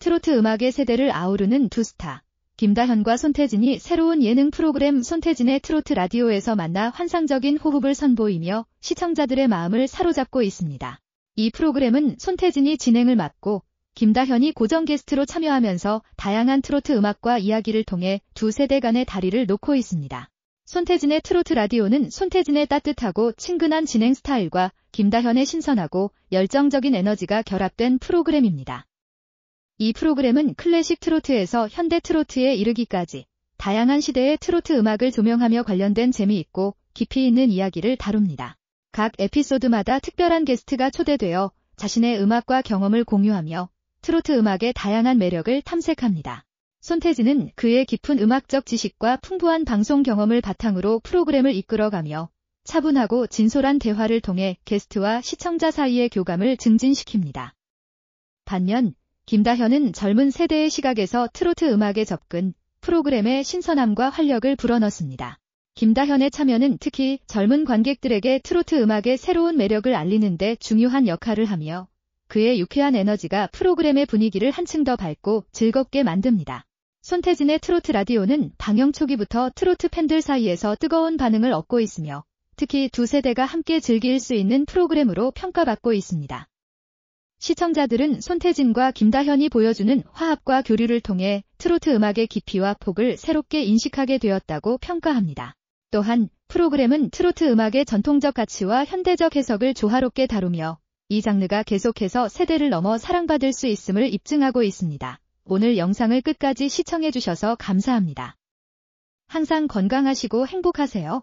트로트 음악의 세대를 아우르는 두 스타. 김다현과 손태진이 새로운 예능 프로그램 손태진의 트로트 라디오에서 만나 환상적인 호흡을 선보이며 시청자들의 마음을 사로잡고 있습니다. 이 프로그램은 손태진이 진행을 맡고 김다현이 고정 게스트로 참여하면서 다양한 트로트 음악과 이야기를 통해 두 세대 간의 다리를 놓고 있습니다. 손태진의 트로트 라디오는 손태진의 따뜻하고 친근한 진행 스타일과 김다현의 신선하고 열정적인 에너지가 결합된 프로그램입니다. 이 프로그램은 클래식 트로트에서 현대 트로트에 이르기까지 다양한 시대의 트로트 음악을 조명하며 관련된 재미있고 깊이 있는 이야기를 다룹니다. 각 에피소드마다 특별한 게스트가 초대되어 자신의 음악과 경험을 공유하며 트로트 음악의 다양한 매력을 탐색합니다. 손태진은 그의 깊은 음악적 지식과 풍부한 방송 경험을 바탕으로 프로그램을 이끌어가며 차분하고 진솔한 대화를 통해 게스트와 시청자 사이의 교감을 증진시킵니다. 반면 김다현은 젊은 세대의 시각에서 트로트 음악에 접근, 프로그램의 신선함과 활력을 불어넣습니다. 김다현의 참여는 특히 젊은 관객들에게 트로트 음악의 새로운 매력을 알리는데 중요한 역할을 하며 그의 유쾌한 에너지가 프로그램의 분위기를 한층 더 밝고 즐겁게 만듭니다. 손태진의 트로트 라디오는 방영 초기부터 트로트 팬들 사이에서 뜨거운 반응을 얻고 있으며 특히 두 세대가 함께 즐길 수 있는 프로그램으로 평가받고 있습니다. 시청자들은 손태진과 김다현이 보여주는 화합과 교류를 통해 트로트 음악의 깊이와 폭을 새롭게 인식하게 되었다고 평가합니다. 또한 프로그램은 트로트 음악의 전통적 가치와 현대적 해석을 조화롭게 다루며 이 장르가 계속해서 세대를 넘어 사랑받을 수 있음을 입증하고 있습니다. 오늘 영상을 끝까지 시청해주셔서 감사합니다. 항상 건강하시고 행복하세요.